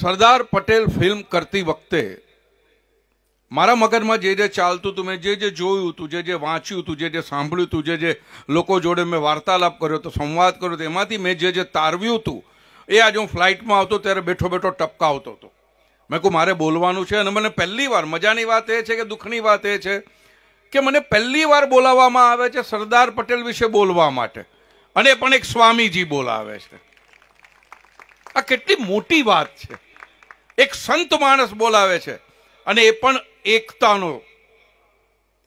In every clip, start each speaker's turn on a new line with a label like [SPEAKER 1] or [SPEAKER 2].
[SPEAKER 1] સરદાર Patel film કરતી વખતે મારા મગજમાં જે જે ચાલતું હતું મેં જે જે જોયું હતું જે જે વાંચ્યું હતું જે જે સાંભળ્યું હતું જે જે લોકો જોડે મેં વાર્તાલાપ કર્યો હતો સંવાદ કર્યો હતો એમાંથી મેં જે જે તારવ્યું હતું એ આજે હું ફ્લાઇટમાં આવતો ત્યારે બેઠો બેઠો ટપકાવતો હતો મેં કહું મારે બોલવાનું છે અને મને પહેલી વાર મજાની વાત એ છે કે દુઃખની વાત એ છે કે મને પહેલી વાર બોલાવવામાં આવે છે સરદાર પટેલ વિશે બોલવા માટે અને પણ એક સ્વામીજી બોલાવે છે આ કેટલી મોટી વાત છે એક સંત માણસ બોલાવે છે અને એ પણ એકતાનો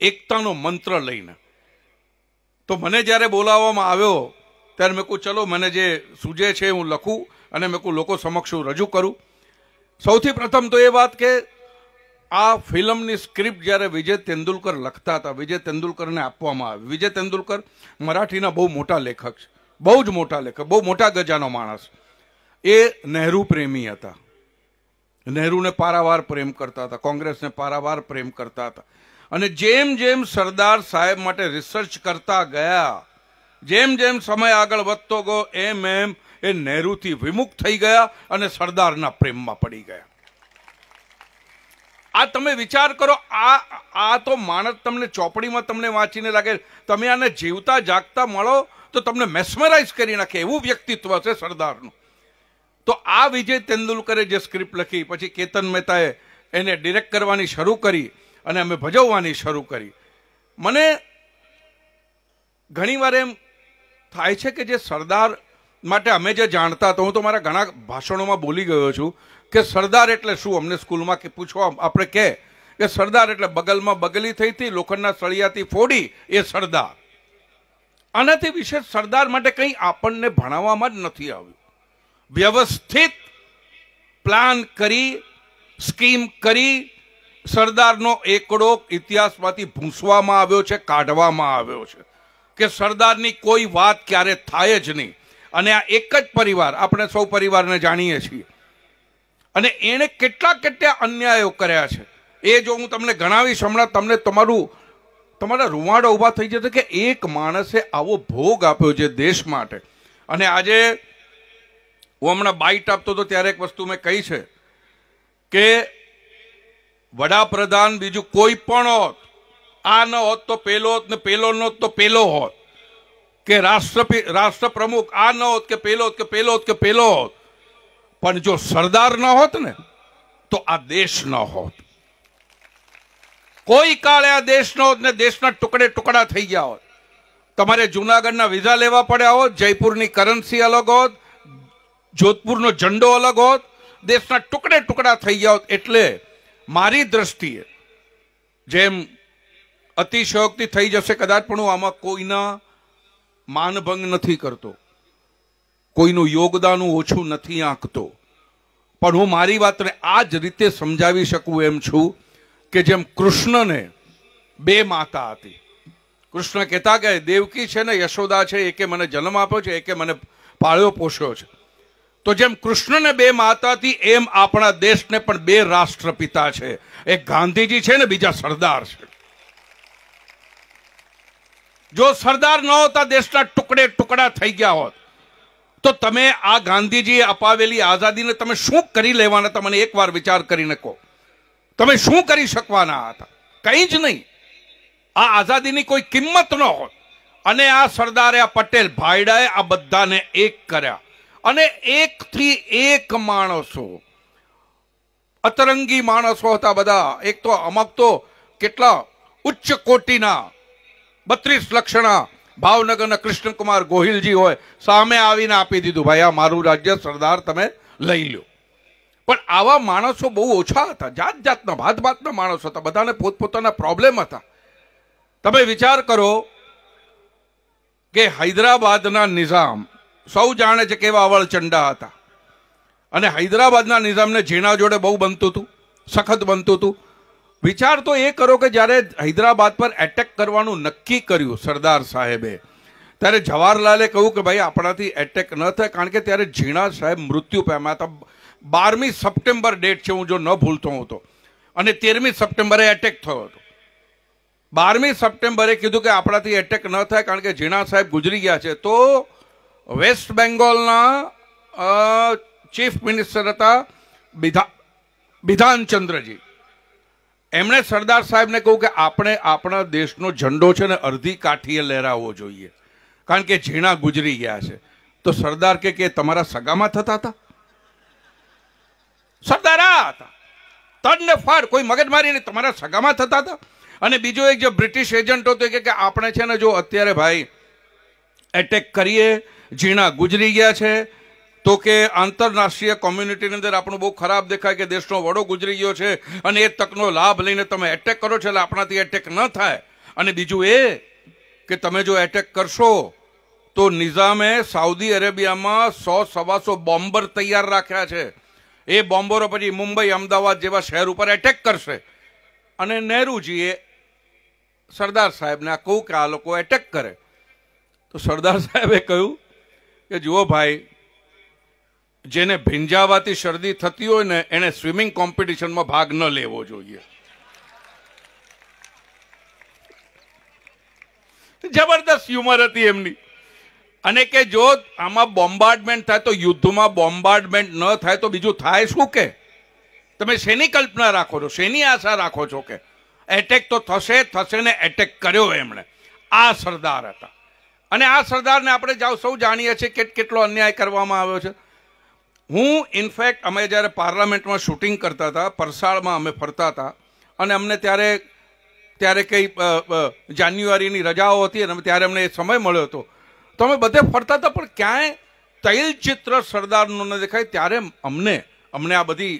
[SPEAKER 1] એકતાનો મંત્ર લઈને તો મને જ્યારે બોલાવવામાં આવ્યો ત્યારે મેં કહું ચલો મને જે સૂજે છે હું લખું અને મેં કહું લોકો સમક્ષ હું રજૂ કરું સૌથી પ્રથમ તો એ વાત કે આ ફિલ્મની સ્ક્રિપ્ટ જ્યારે વિજય તેંડુલકર લખતા હતા વિજય તેંડુલકરને આપવામાં આવી વિજય તેંડુલકર મરાઠીના બહુ મોટા લેખક છે બહુ જ મોટા લેખક બહુ મોટા ગજાનો માણસ એ નહેરુ પ્રેમી હતા નહેરુને પારાવાર પ્રેમ કરતા હતા કોંગ્રેસને પારાવાર પ્રેમ કરતા હતા અને જેમ જેમ સરદાર સાહેબ માટે રિસર્ચ કરતા ગયા જેમ જેમ સમય આગળ વધતો ગયો એમ એમ એ નહેરુથી વિમુખ થઈ ગયા અને સરદારના પ્રેમમાં પડી ગયા આ તમે વિચાર કરો આ આ તો માણસ તમને ચોપડીમાં તમને વાંચીને લાગે તમે આને જીવતા જાગતા મળો તો તમને મેસ્મરાઇઝ કરી નાખે એવું વ્યક્તિત્વ છે સરદારનું તો આ વિજય તેંડુલકરે જે સ્ક્રિપ્ટ લખી પછી કેતન મહેતાએ એને ડિરેક્ટ કરવાની શરૂ કરી અને અમે ભજવવાની શરૂ કરી મને ઘણીવાર એમ થાય છે કે જે સરદાર માટે અમે જે જાણતા હતા હું તો મારા ઘણા ભાષણોમાં બોલી ગયો છું કે સરદાર એટલે શું અમને સ્કૂલમાં કે પૂછવા આપણે કહે કે સરદાર એટલે બગલમાં બગલી થઈ હતી લોખંડના સળિયાથી ફોડી એ સરદાર આનાથી વિશેષ સરદાર માટે કંઈ આપણને ભણાવવામાં જ નથી આવ્યું વ્યવસ્થિત પ્લાન કરી સ્કીમ કરી સરદારનો એકડો ઇતિહાસમાંથી ભૂંસવામાં આવ્યો છે કાઢવામાં આવ્યો છે કે સરદારની કોઈ વાત ક્યારે થાય જ નહીં અને આ એક જ પરિવાર આપણે સૌ પરિવારને જાણીએ છીએ અને એણે કેટલા કેટલા અન્યાયો કર્યા છે એ જો હું તમને ગણાવીશ હમણાં તમને તમારું તમારા રૂવાડા ઊભા થઈ જશે કે એક માણસે આવો ભોગ આપ્યો છે દેશ માટે અને આજે હું હમણાં બાઇટ આપતો હતો ત્યારે એક વસ્તુ મેં કહી છે કે વડાપ્રધાન બીજું કોઈ પણ હોત આ ન હોત તો પેલો હોત ને પેલો ન હોત તો પેલો હોત કે રાષ્ટ્ર રાષ્ટ્ર પ્રમુખ આ ન હોત કે પેલો હોત કે પેલો હોત કે પેલો હોત પણ જો સરદાર ન હોત ને તો આ દેશ ન હોત કોઈ કાળે આ દેશ ન હોત ને દેશના ટુકડે ટુકડા થઈ ગયા હોત તમારે જુનાગઢના વિઝા લેવા પડ્યા હોત જયપુરની કરન્સી અલગ હોત જોધપુરનો ઝંડો અલગ હોત દેશના ટુકડે ટુકડા થઈ ગયા એટલે મારી દ્રષ્ટિએ જેમ અતિશયોક્તિ થઈ જશે કદાચ પણ હું આમાં કોઈના માનભંગ નથી કરતો કોઈનું યોગદાન હું ઓછું નથી આંકતો પણ હું મારી વાતને આ જ રીતે સમજાવી શકું એમ છું કે જેમ કૃષ્ણને બે માતા હતી કૃષ્ણ કહેતા કે દેવકી છે ને યશોદા છે એકે મને જન્મ આપ્યો છે એકે મને પાળ્યો પોષ્યો છે તો જેમ કૃષ્ણને બે માતા હતી એમ આપણા દેશને પણ બે રાષ્ટ્રપિતા છે એક ગાંધીજી છે ને બીજા સરદાર છે જો સરદાર ન હોતા દેશના ટુકડે ટુકડા થઈ ગયા હોત તો તમે આ ગાંધીજીએ અપાવેલી આઝાદીને તમે શું કરી લેવાના તમને એકવાર વિચાર કરી કહો તમે શું કરી શકવાના હતા કંઈ જ નહીં આ આઝાદીની કોઈ કિંમત ન હોત અને આ સરદારે આ પટેલ ભાઈડાએ આ બધાને એક કર્યા અને એકથી એક માણસો અતરંગી માણસો હતા બધા એક તો અમુક તો કેટલા ઉચ્ચ કોટીના બત્રીસ લક્ષણા ભાવનગરના કૃષ્ણકુમાર ગોહિલજી હોય સામે આવીને આપી દીધું ભાઈ આ મારું રાજ્ય સરદાર તમે લઈ લો પણ આવા માણસો બહુ ઓછા હતા જાત જાતના ભાત ભાતના માણસો હતા બધાને પોતપોતાના પ્રોબ્લેમ હતા તમે વિચાર કરો કે હૈદરાબાદના નિઝામ સૌ જાણે છે કેવા અવળચંડા હતા અને હૈદરાબાદના નિઝામને ઝીણા જોડે બહુ બનતું હતું સખત બનતું હતું વિચાર તો એ કરો કે જ્યારે હૈદરાબાદ પર એટેક કરવાનું નક્કી કર્યું સરદાર સાહેબે ત્યારે જવાહરલાલે કહ્યું કે ભાઈ આપણાથી એટેક ન થાય કારણ કે ત્યારે ઝીણા સાહેબ મૃત્યુ પામ્યા હતા બારમી સપ્ટેમ્બર ડેટ છે હું જો ન ભૂલતો હું તો અને તેરમી સપ્ટેમ્બરે એટેક થયો હતો બારમી સપ્ટેમ્બરે કીધું કે આપણાથી એટેક ન થાય કારણ કે ઝીણા સાહેબ ગુજરી ગયા છે તો વેસ્ટ બેંગોલના ચીફ મિનિસ્ટર હતા બિધા બિધાનચંદ્રજી એમણે સરદાર સાહેબને કહ્યું કે આપણે આપણા દેશનો ઝંડો છે ને અડધી કાઠીએ લહેરાવવો જોઈએ કારણ કે ઝીણા ગુજરી ગયા છે તો સરદાર કે કે તમારા સગામાં થતા હતા સરદાર હતા તનને ફાડ કોઈ મગજમારી નહીં તમારા સગામાં થતા હતા અને બીજો એક જે બ્રિટિશ એજન્ટ હતો કે આપણે છે ને જો અત્યારે ભાઈ એટેક કરીએ ઝીણા ગુજરી ગયા છે તો કે આંતરરાષ્ટ્રીય કોમ્યુનિટીની અંદર આપણું બહુ ખરાબ દેખાય કે દેશનો વડો ગુજરી ગયો છે અને એ તકનો લાભ લઈને તમે એટેક કરો છો એટલે આપણાથી એટેક ન થાય અને બીજું એ કે તમે જો એટેક કરશો તો નિઝામે સાઉદી અરેબિયામાં સો સવાસો બોમ્બર તૈયાર રાખ્યા છે એ બોમ્બરો પછી મુંબઈ અમદાવાદ જેવા શહેર ઉપર એટેક કરશે અને નહેરુજીએ સરદાર સાહેબને આ કહું કે આ લોકો એટેક કરે તો સરદાર સાહેબે કહ્યું કે જુઓ ભાઈ જેને ભીંજાવાથી શરદી થતી હોય ને એને સ્વિમિંગ કોમ્પિટિશનમાં ભાગ ન લેવો જોઈએ જબરદસ્ત હ્યુમર હતી એમની અને કે જો આમાં બોમ્બાર્ડમેન્ટ થાય તો યુદ્ધમાં બોમ્બાર્ડમેન્ટ ન થાય તો બીજું થાય શું કે તમે શેની કલ્પના રાખો છો શેની આશા રાખો છો કે એટેક તો થશે થશે ને એટેક કર્યો એમણે આ સરદાર હતા અને આ સરદારને આપણે જાઓ સૌ જાણીએ છીએ કે કેટલો અન્યાય કરવામાં આવ્યો છે હું ઇનફેક્ટ અમે જ્યારે પાર્લામેન્ટમાં શૂટિંગ કરતા હતા પરસાળમાં અમે ફરતા હતા અને અમને ત્યારે ત્યારે કંઈ જાન્યુઆરીની રજાઓ હતી અને ત્યારે અમને એ સમય મળ્યો હતો તો અમે બધે ફરતા હતા પણ ક્યાંય તૈલચિત્ર ચિત્ર સરદારનું ન દેખાય ત્યારે અમને અમને આ બધી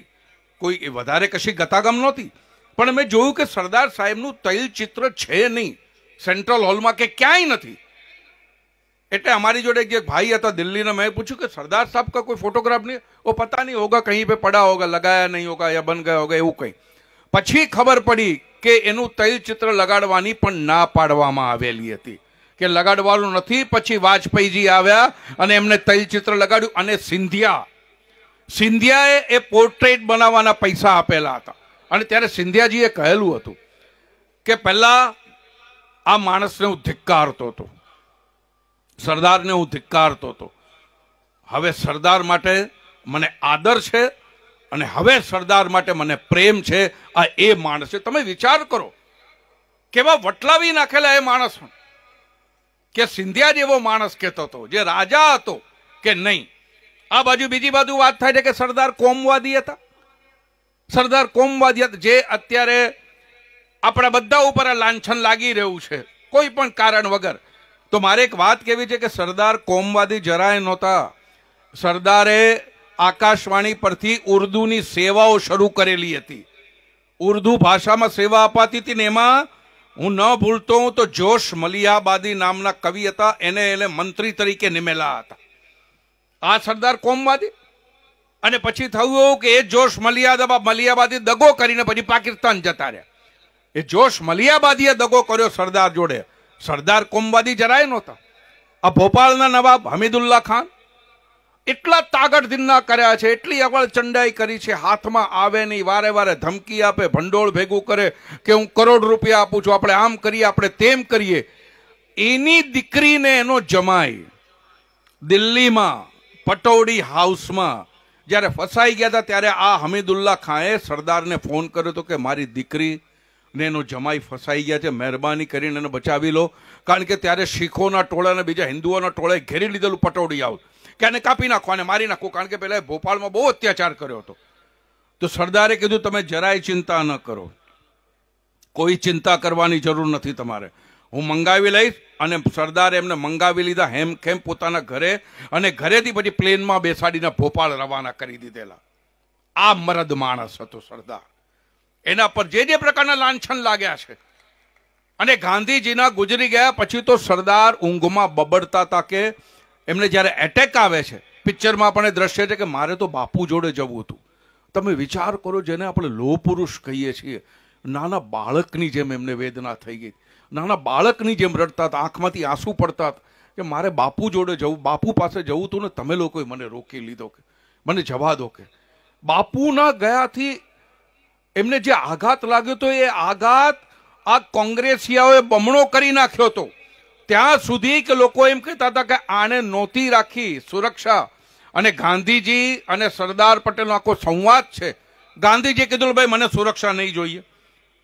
[SPEAKER 1] કોઈ વધારે કશી ગતાગમ નહોતી પણ અમે જોયું કે સરદાર સાહેબનું તૈલચિત્ર છે નહીં સેન્ટ્રલ હોલમાં કે ક્યાંય નથી એટલે અમારી જોડે एक ભાઈ હતા दिल्ली મેં પૂછ્યું કે સરદાર सरदार साहब का कोई फोटोग्राफ नहीं वो पता नहीं होगा कहीं पे पड़ा होगा लगाया नहीं होगा या बन गया એવું કંઈ પછી ખબર પડી કે એનું તૈલચિત્ર લગાડવાની પણ ના પાડવામાં આવેલી હતી કે લગાડવાનું નથી પછી વાજપેયીજી આવ્યા અને એમને તૈલચિત્ર લગાડ્યું અને સિંધિયા સિંધિયાએ એ પોર્ટ્રેટ બનાવવાના પૈસા આપેલા હતા અને ત્યારે સિંધિયાજીએ કહેલું હતું કે પહેલાં આ માણસને હું ધિક્કારતો હતો સરદારને હું ધિક્કારતો હતો હવે સરદાર માટે મને આદર છે અને હવે સરદાર માટે મને પ્રેમ છે આ એ માણસ છે તમે વિચાર કરો કેવા વટલાવી નાખેલા એ માણસ કે સિંધિયા જેવો માણસ કહેતો હતો જે રાજા હતો કે નહીં આ બાજુ બીજી બાજુ વાત થાય છે કે સરદાર કોમવાદી હતા સરદાર કોમવાદી હતા જે અત્યારે આપણા બધા ઉપર લાંછન લાગી રહ્યું છે કોઈ પણ કારણ વગર તો મારે એક વાત કેવી છે કે સરદાર કોમવાદી જરાય નહોતા સરદારે આકાશવાણી પરથી ઉર્દુની સેવાઓ શરૂ કરેલી હતી ઉર્દુ ભાષામાં સેવા અપાતી હતી ને એમાં હું ન ભૂલતો હું તો જોશ મલિયાબાદી નામના કવિ હતા એને એને મંત્રી તરીકે નિમેલા હતા આ સરદાર કોમવાદી અને પછી થયું એવું કે એ જોશ મલિયાદા મલિયાબાદી દગો કરીને પછી પાકિસ્તાન જતા રહ્યા એ જોશ મલિયાબાદીએ દગો કર્યો સરદાર જોડે સરદાર કોમવાદી જરાય નહોતા આ ભોપાલના નવાબ હમીદુલ્લા ખાન એટલા તાગડ ધીરના કર્યા છે એટલી અવળ ચંડાઈ કરી છે હાથમાં આવે નહીં વારે વારે ધમકી આપે ભંડોળ ભેગું કરે કે હું કરોડ રૂપિયા આપું છું આપણે આમ કરીએ આપણે તેમ કરીએ એની દીકરીને એનો જમાઈ દિલ્હીમાં પટોડી હાઉસમાં જ્યારે ફસાઈ ગયા હતા ત્યારે આ હમીદુલ્લા ખાંએ સરદારને ફોન કર્યો હતો કે મારી દીકરી ને એનો જમાઈ ફસાઈ ગયા છે મહેરબાની કરીને એને બચાવી લો કારણ કે ત્યારે શીખોના ટોળા અને બીજા હિન્દુઓના ટોળાએ ઘેરી લીધેલું પટોળી આવું કે એને કાપી નાખો અને મારી નાખો કારણ કે પહેલાં ભોપાળમાં બહુ અત્યાચાર કર્યો હતો તો સરદારે કીધું તમે જરાય ચિંતા ન કરો કોઈ ચિંતા કરવાની જરૂર નથી તમારે હું મંગાવી લઈશ અને સરદારે એમને મંગાવી લીધા હેમ ખેમ પોતાના ઘરે અને ઘરેથી પછી પ્લેનમાં બેસાડીને ભોપાલ રવાના કરી દીધેલા આ મરદ માણસ હતો સરદાર એના પર જે જે પ્રકારના લાંછન લાગ્યા છે અને ગાંધીજીના ગુજરી ગયા પછી તો સરદાર ઊંઘમાં બબડતા હતા કે એમને જ્યારે એટેક આવે છે પિક્ચરમાં પણ એ દ્રશ્ય છે કે મારે તો બાપુ જોડે જવું હતું તમે વિચાર કરો જેને આપણે લો પુરુષ કહીએ છીએ નાના બાળકની જેમ એમને વેદના થઈ ગઈ નાના બાળકની જેમ રડતા હતા આંખમાંથી આંસુ પડતા હતા કે મારે બાપુ જોડે જવું બાપુ પાસે જવું હતું ને તમે લોકોએ મને રોકી લીધો કે મને જવા દો કે બાપુના ગયાથી એમને જે આઘાત લાગ્યો હતો એ આઘાત આ કોંગ્રેસિયાઓએ બમણો કરી નાખ્યો હતો ત્યાં સુધી કે લોકો એમ કહેતા હતા કે આને નહોતી રાખી સુરક્ષા અને ગાંધીજી અને સરદાર પટેલનો આખો સંવાદ છે ગાંધીજીએ કીધું ભાઈ મને સુરક્ષા નહીં જોઈએ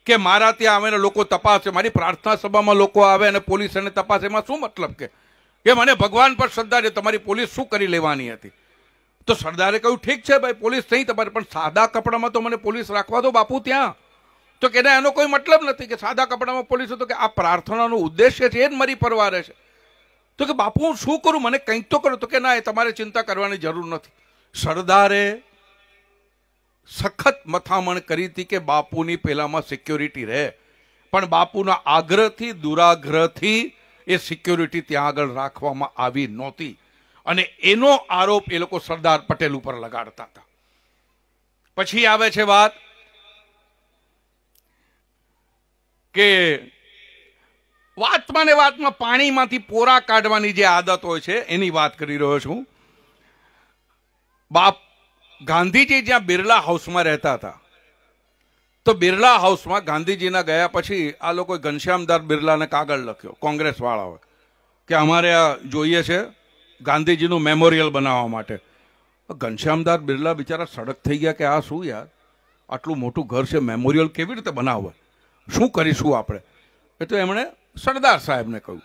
[SPEAKER 1] કે મારા ત્યાં આવીને લોકો તપાસે મારી પ્રાર્થના સભામાં લોકો આવે અને પોલીસ એને તપાસ એમાં શું મતલબ કે મને ભગવાન પર શ્રદ્ધા છે તમારી પોલીસ શું કરી લેવાની હતી તો સરદારે કહ્યું ઠીક છે ભાઈ પોલીસ નહીં તમારે પણ સાદા કપડામાં તો મને પોલીસ રાખવા દો બાપુ ત્યાં તો કે એનો કોઈ મતલબ નથી કે સાદા કપડામાં પોલીસ તો કે આ પ્રાર્થનાનો ઉદ્દેશ્ય છે એ જ મારી પરવારે છે તો કે બાપુ હું શું કરું મને કંઈક તો કરો તો કે ના એ તમારે ચિંતા કરવાની જરૂર નથી સરદારે સખત મથામણ કરી હતી કે બાપુની પેલામાં સિક્યોરિટી રહે પણ બાપુના આગ્રહથી દુરાગ્રહથી એ સિક્યોરિટી ત્યાં આગળ રાખવામાં આવી નહોતી અને એનો આરોપ એ લોકો સરદાર પટેલ ઉપર લગાડતા હતા પછી આવે છે વાત કે વાતમાં ને વાતમાં પાણીમાંથી પોરા કાઢવાની જે આદત હોય છે એની વાત કરી રહ્યો છું બાપ ગાંધીજી જ્યાં બિરલા હાઉસમાં રહેતા હતા તો બિરલા હાઉસમાં ગાંધીજીના ગયા પછી આ લોકોએ ઘનશ્યામદાર બિરલાને કાગળ લખ્યો કોંગ્રેસવાળાઓએ કે અમારે આ જોઈએ છે ગાંધીજીનું મેમોરિયલ બનાવવા માટે ઘનશ્યામદાર બિરલા બિચારા સડક થઈ ગયા કે આ શું યાર આટલું મોટું ઘર છે મેમોરિયલ કેવી રીતે બનાવવા શું કરીશું આપણે એ તો એમણે સરદાર સાહેબને કહ્યું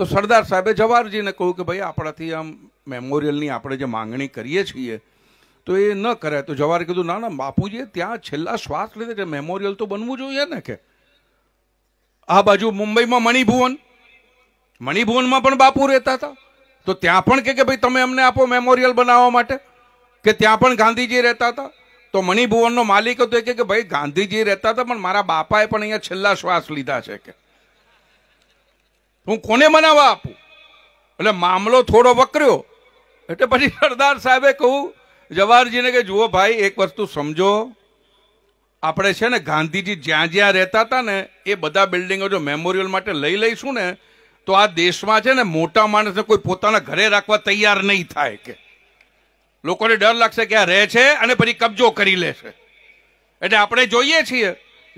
[SPEAKER 1] તો સરદાર સાહેબે જવાહરજીને કહ્યું કે ભાઈ આપણાથી આમ મેમોરિયલની આપણે જે માંગણી કરીએ છીએ તો એ ન કરે તો જવાહરે કીધું ના ના બાપુજીએ ત્યાં છેલ્લા શ્વાસ લીધે કે મેમોરિયલ તો બનવું જોઈએ ને કે આ બાજુ મુંબઈમાં મણિભુવન મણિભુવનમાં પણ બાપુ રહેતા હતા તો ત્યાં પણ કે ભાઈ તમે અમને આપો મેમોરિયલ બનાવવા માટે કે ત્યાં પણ ગાંધીજી રહેતા હતા તો મણિભુવનનો માલિક હતો એ કે ભાઈ ગાંધીજી રહેતા હતા પણ મારા બાપાએ પણ અહીંયા છેલ્લા શ્વાસ લીધા છે કે હું કોને બનાવવા આપું એટલે મામલો થોડો વકર્યો એટલે પછી સરદાર સાહેબે કહું જવાહરજીને કે જુઓ ભાઈ એક વસ્તુ સમજો આપણે છે ને ગાંધીજી જ્યાં જ્યાં રહેતા હતા ને એ બધા બિલ્ડિંગો જો મેમોરિયલ માટે લઈ લઈશું ને તો આ દેશમાં છે ને મોટા માણસને કોઈ પોતાના ઘરે રાખવા તૈયાર નહીં થાય કે લોકોને ડર લાગશે કે આ રહે છે અને પછી કબજો કરી લેશે એટલે આપણે જોઈએ છીએ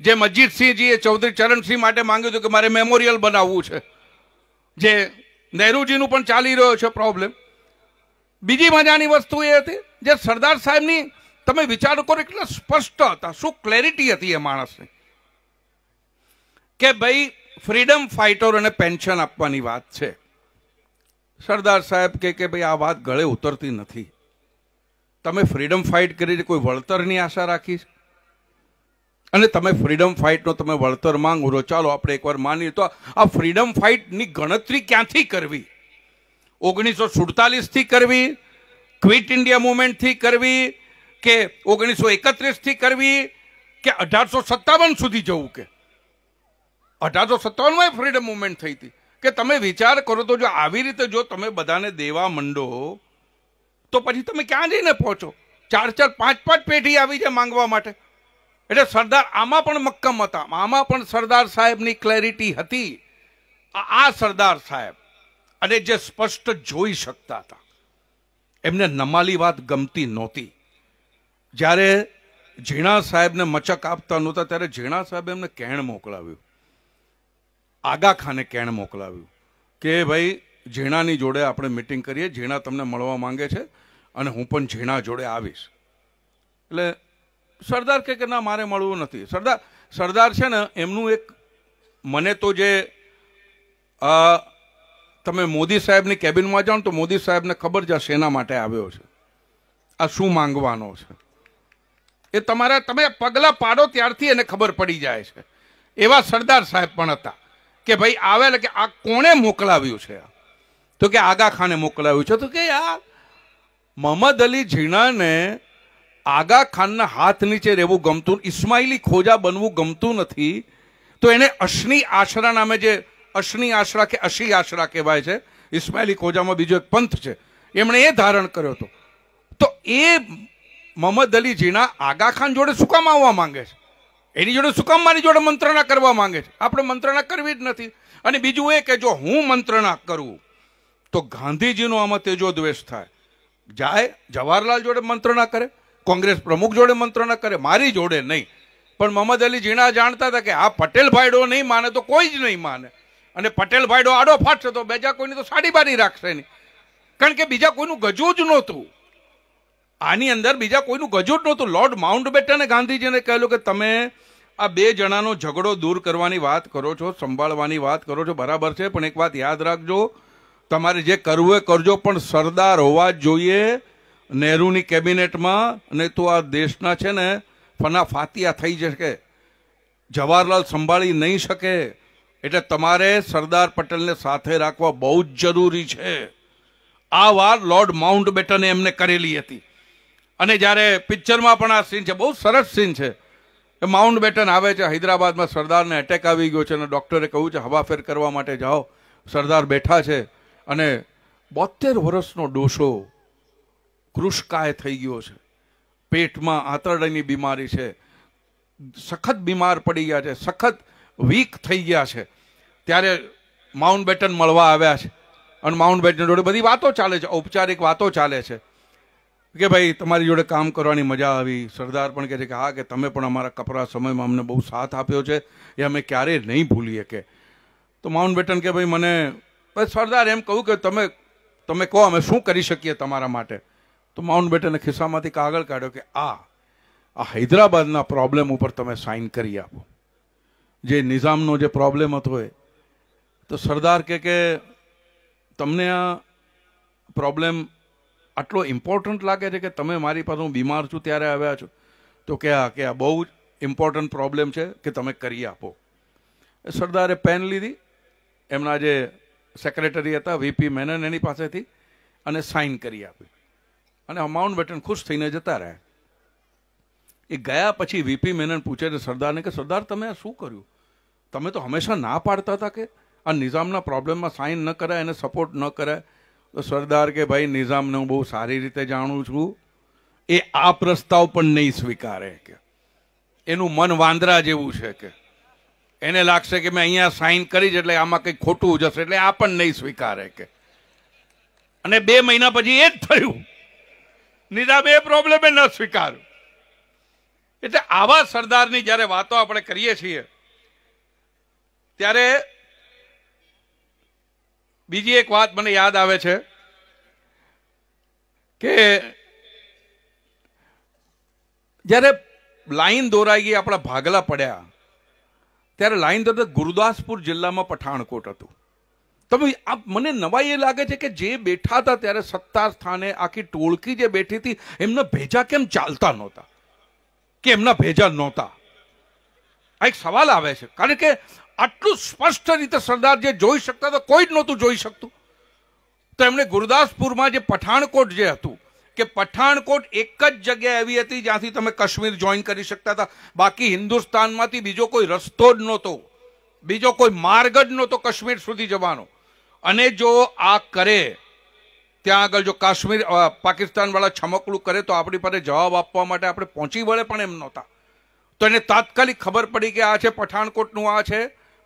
[SPEAKER 1] જે મસ્જિદસિંહજીએ ચૌધરી ચરણસિંહ માટે માંગ્યું હતું કે મારે મેમોરિયલ બનાવવું છે જે નહેરુજીનું પણ ચાલી રહ્યો છે પ્રોબ્લેમ બીજી મજાની વસ્તુ એ હતી જે સરદાર સાહેબની તમે વિચાર કરો એટલા સ્પષ્ટ હતા શું ક્લેરિટી હતી એ માણસની કે ભાઈ ફ્રીડમ ફાઇટરોને પેન્શન આપવાની વાત છે સરદાર સાહેબ કે કે ભાઈ આ વાત ગળે ઉતરતી નથી તમે ફ્રીડમ ફાઇટ કરીને કોઈ વળતરની આશા રાખી અને તમે ફ્રીડમ ફાઇટનો તમે વળતર માંગો રો ચાલો આપણે એકવાર માનીએ તો આ ફ્રીડમ ફાઇટની ગણતરી ક્યાંથી કરવી ઓગણીસો સુડતાલીસથી કરવી ક્વિટ ઇન્ડિયા મુવમેન્ટથી કરવી કે ઓગણીસો એકત્રીસથી કરવી કે અઢારસો સત્તાવન સુધી જવું કે અઢારસો સત્તાવનમાં ફ્રીડમ મુવમેન્ટ થઈ હતી કે તમે વિચાર કરો તો જો આવી રીતે જો તમે બધાને દેવા માંડો તો પછી તમે ક્યાં જઈને પહોંચો ચાર ચાર પાંચ પાંચ પેઢી આવી જાય માંગવા માટે એટલે સરદાર આમાં પણ મક્કમ હતા આમાં પણ સરદાર સાહેબની ક્લેરિટી હતી આ સરદાર સાહેબ અને જે સ્પષ્ટ જોઈ શકતા હતા એમને નમાલી વાત ગમતી નહોતી જ્યારે ઝીણા સાહેબને મચક આપતા નહોતા ત્યારે ઝીણા સાહેબ એમને કહેણ મોકલાવ્યું આગા ખાને કેણ મોકલાવ્યું કે ભાઈ ઝીણાની જોડે આપણે મિટિંગ કરીએ ઝીણા તમને મળવા માંગે છે અને હું પણ ઝીણા જોડે આવીશ એટલે સરદાર કહે કે ના મારે મળવું નથી સરદાર સરદાર છે ને એમનું એક મને તો જે તમે મોદી સાહેબની કેબિનમાં જાઓ તો મોદી સાહેબને ખબર છે શેના માટે આવ્યો છે આ શું માંગવાનો છે એ તમારા તમે પગલાં પાડો ત્યારથી એને ખબર પડી જાય છે એવા સરદાર સાહેબ પણ હતા કે ભાઈ આવે કે આ કોણે મોકલાવ્યું છે તો કે આગા ખાને મોકલાવ્યું છે તો કે આ મોહમ્મદ અલી ઝીણાને આગા ખાનના હાથ નીચે રહેવું ગમતું ઇસ્માઇલી ખોજા બનવું ગમતું નથી તો એને અશ્ની આશરા નામે જે અશ્ની આશરા કે અશી આશરા કહેવાય છે ઇસ્માઇલી ખોજામાં બીજો એક પંથ છે એમણે એ ધારણ કર્યો હતો તો એ મોહમ્મદ અલી ઝીણા આગા ખાન જોડે શું કામ આવવા માંગે છે એની જોડે શું કામ મારી જોડે મંત્રણા કરવા માંગે છે આપણે મંત્રણા કરવી જ નથી અને બીજું એ કે જો હું મંત્રણા કરું તો ગાંધીજીનો આમાં તેજો દ્વેષ થાય જાય જવાહરલાલ જોડે મંત્રણા કરે કોંગ્રેસ પ્રમુખ જોડે મંત્રણા કરે મારી જોડે નહીં પણ મોહમ્મદ અલી ઝીણા જાણતા હતા કે આ પટેલ ભાઈડો નહીં માને તો કોઈ જ નહીં માને અને પટેલ ભાઈડો આડો ફાટશે તો બીજા કોઈની તો સાડી બારી રાખશે નહીં કારણ કે બીજા કોઈનું ગજુ જ નહોતું આની અંદર બીજા કોઈનું ગજુટ નહોતું લોર્ડ માઉન્ટબેટને ગાંધીજીને કહેલું કે તમે આ બે જણાનો ઝઘડો દૂર કરવાની વાત કરો છો સંભાળવાની વાત કરો છો બરાબર છે પણ એક વાત યાદ રાખજો તમારે જે કરવું એ કરજો પણ સરદાર હોવા જ જોઈએ નહેરુની કેબિનેટમાં ને તો આ દેશના છે ને ફના ફાતિયા થઈ શકે જવાહરલાલ સંભાળી નહીં શકે એટલે તમારે સરદાર પટેલને સાથે રાખવા બહુ જ જરૂરી છે આ વાત લોર્ડ માઉન્ટબેટને એમને કરેલી હતી અને જ્યારે પિક્ચરમાં પણ આ સીન છે બહુ સરસ સીન છે એ માઉન્ટ બેટન આવે છે હૈદરાબાદમાં સરદારને એટેક આવી ગયો છે અને ડૉક્ટરે કહ્યું છે હવાફેર કરવા માટે જાઓ સરદાર બેઠા છે અને બોતેર વર્ષનો ડોસો કૃષકાય થઈ ગયો છે પેટમાં આંતરડાની બીમારી છે સખત બીમાર પડી ગયા છે સખત વીક થઈ ગયા છે ત્યારે માઉન્ટ બેટન મળવા આવ્યા છે અને માઉન્ટ બેટન જોડે બધી વાતો ચાલે છે ઔપચારિક વાતો ચાલે છે કે ભાઈ તમારી જોડે કામ કરવાની મજા આવી સરદાર પણ કહે છે કે હા કે તમે પણ અમારા કપરા સમયમાં અમને બહુ સાથ આપ્યો છે એ અમે ક્યારેય નહીં ભૂલી શકે તો માઉન્ટ બેટન કે ભાઈ મને સરદાર એમ કહું કે તમે તમે કહો અમે શું કરી શકીએ તમારા માટે તો માઉન્ટ બેટને ખિસ્સામાંથી કાગળ કાઢ્યો કે આ આ હૈદરાબાદના પ્રોબ્લેમ ઉપર તમે સાઈન કરી આપો જે નિઝામનો જે પ્રોબ્લેમ હતો એ તો સરદાર કે તમને આ પ્રોબ્લેમ આટલો ઇમ્પોર્ટન્ટ લાગે છે કે તમે મારી પાસે હું બીમાર છું ત્યારે આવ્યા છો તો કે આ કે આ બહુ ઇમ્પોર્ટન્ટ પ્રોબ્લેમ છે કે તમે કરી આપો સરદારે પેન લીધી એમના જે સેક્રેટરી હતા વીપી મેનન એની પાસેથી અને સાઇન કરી આપી અને માઉન્ટ બેટન ખુશ થઈને જતા રહ્યા એ ગયા પછી વીપી મેનન પૂછે છે સરદારને કે સરદાર તમે આ શું કર્યું તમે તો હંમેશા ના પાડતા હતા કે આ નિઝામના પ્રોબ્લેમમાં સાઇન ન કરાય એને સપોર્ટ ન કરાય તો સરદાર કે ભાઈ નિઝામને હું બહુ સારી રીતે જાણું છું એ આ પ્રસ્તાવ પણ નહીં સ્વીકારે કે એનું મન વાંદરા જેવું છે કે એને લાગશે કે મેં અહીંયા સાઇન કરી જ એટલે આમાં કંઈક ખોટું જશે એટલે આ પણ નહીં સ્વીકારે કે અને બે મહિના પછી એ જ થયું નિઝામે એ પ્રોબ્લેમે ન સ્વીકાર્યું એટલે આવા સરદારની જ્યારે વાતો આપણે કરીએ છીએ ત્યારે બીજી એક વાત મને યાદ આવે છે કે જ્યારે લાઈન દોરાઈ ગઈ આપણા ભાગલા પડ્યા ત્યારે લાઈન દોરતા ગુરદાસપુર જિલ્લામાં પઠાણકોટ હતું તમે આ મને નવાઈ એ લાગે છે કે જે બેઠા હતા ત્યારે સત્તા સ્થાને આખી ટોળકી જે બેઠી હતી એમના ભેજા કેમ ચાલતા નહોતા કે એમના ભેજા નહોતા આ એક સવાલ આવે છે કારણ કે આટલું સ્પષ્ટ રીતે સરદાર જે જોઈ શકતા હતા કોઈ જ નહોતું જોઈ શકતું તો એમણે ગુરદાસપુરમાં જે પઠાણકોટ જે હતું કે પઠાણકોટ એક જ જગ્યા એવી હતી જ્યાંથી તમે કાશ્મીર જોઈન કરી શકતા હતા બાકી હિન્દુસ્તાનમાંથી બીજો કોઈ રસ્તો જ નહોતો બીજો કોઈ માર્ગ જ નહોતો કાશ્મીર સુધી જવાનો અને જો આ કરે ત્યાં આગળ જો કાશ્મીર પાકિસ્તાનવાળા છમકડું કરે તો આપણી પાસે જવાબ આપવા માટે આપણે પહોંચી વળે પણ એમ નહોતા તો એને તાત્કાલિક ખબર પડી કે આ છે પઠાણકોટનું આ છે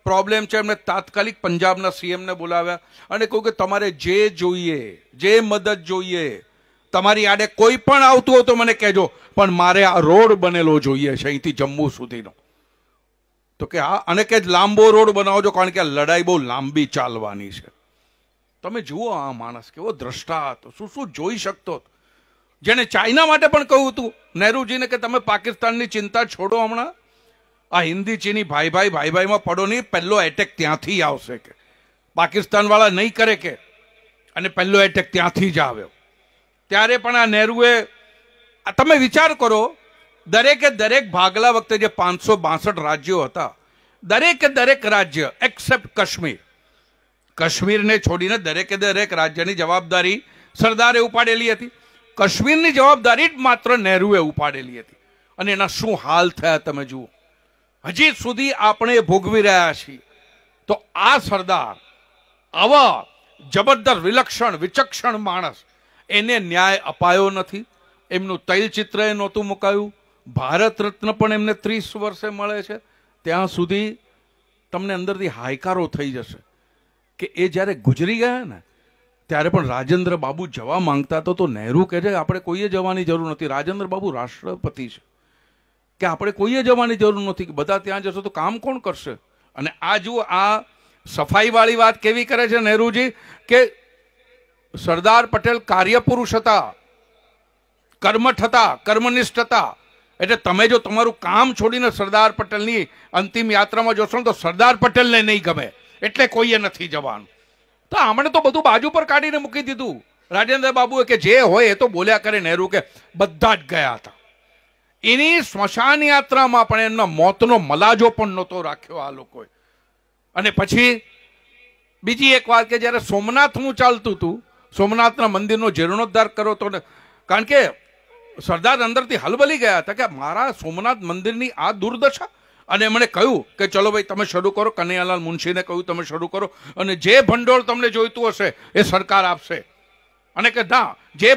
[SPEAKER 1] પ્રોબ્લેમ છે એમણે તાત્કાલિક પંજાબના સીએમને બોલાવ્યા અને કહ્યું કે તમારે જે જોઈએ જે મદદ જોઈએ તમારી આડે કોઈ પણ આવતું હોય તો મને કહેજો પણ મારે આ રોડ બનેલો જોઈએ છે અહીંથી જમ્મુ સુધીનો તો કે આ અને કે લાંબો રોડ બનાવજો કારણ કે આ લડાઈ બહુ લાંબી ચાલવાની છે તમે જુઓ આ માણસ કેવો દ્રષ્ટા હતો શું શું જોઈ શકતો જેને ચાઇના માટે પણ કહ્યું હતું નહેરુજીને કે તમે પાકિસ્તાનની ચિંતા છોડો હમણાં આ હિન્દી ચીની ભાઈ ભાઈ ભાઈ ભાઈમાં પડો નહીં પહેલો એટેક ત્યાંથી આવશે કે પાકિસ્તાનવાળા નહીં કરે કે અને પહેલો એટેક ત્યાંથી જ આવ્યો ત્યારે પણ આ નહેરુએ તમે વિચાર કરો દરેકે દરેક ભાગલા વખતે જે પાંચસો બાસઠ રાજ્યો હતા દરેકે દરેક રાજ્ય એક્સેપ્ટ કાશ્મીર કાશ્મીરને છોડીને દરેકે દરેક રાજ્યની જવાબદારી સરદારે ઉપાડેલી હતી કાશ્મીરની જવાબદારી જ માત્ર નહેરુએ ઉપાડેલી હતી અને એના શું હાલ થયા તમે જુઓ હજી સુધી આપણે ભોગવી રહ્યા છીએ તો આ સરદાર આવા જબરદસ્ત વિલક્ષણ વિચક્ષણ માણસ એને ન્યાય અપાયો નથી એમનું તૈલચિત્ર એ નહોતું મુકાયું ભારત રત્ન પણ એમને ત્રીસ વર્ષે મળે છે ત્યાં સુધી તમને અંદરથી હાયકારો થઈ જશે કે એ જ્યારે ગુજરી ગયા ને ત્યારે પણ રાજેન્દ્ર બાબુ જવા માંગતા તો તો નહેરુ કહે છે આપણે કોઈએ જવાની જરૂર નથી રાજેન્દ્ર બાબુ રાષ્ટ્રપતિ છે કે આપણે કોઈએ જવાની જરૂર નથી કે બધા ત્યાં જશો તો કામ કોણ કરશે અને આ જુઓ આ સફાઈવાળી વાત કેવી કરે છે નહેરુજી કે સરદાર પટેલ કાર્યપુરુષ હતા કર્મઠ હતા કર્મનિષ્ઠ હતા એટલે તમે જો તમારું કામ છોડીને સરદાર પટેલની અંતિમ યાત્રામાં જોશો તો સરદાર પટેલને નહીં ગમે એટલે કોઈએ નથી જવાનું તો આમણે તો બધું બાજુ પર કાઢીને મૂકી દીધું રાજેન્દ્ર બાબુએ કે જે હોય એ તો બોલ્યા કરે નહેરુ કે બધા જ ગયા હતા એની સ્મશાન યાત્રામાં પણ એમના મોતનો મલાજો પણ નહોતો રાખ્યો આ લોકોએ અને પછી બીજી એક વાત કે જ્યારે સોમનાથનું ચાલતું હતું સોમનાથના મંદિરનો જીર્ણોદ્ધાર કરો તો કારણ કે સરદાર અંદરથી હલબલી ગયા હતા કે મારા સોમનાથ મંદિરની આ દુર્દશા અને એમણે કહ્યું કે ચલો ભાઈ તમે શરૂ કરો કનૈયાલાલ મુનશીને કહ્યું તમે શરૂ કરો અને જે ભંડોળ તમને જોઈતું હશે એ સરકાર આપશે અને કે ના જે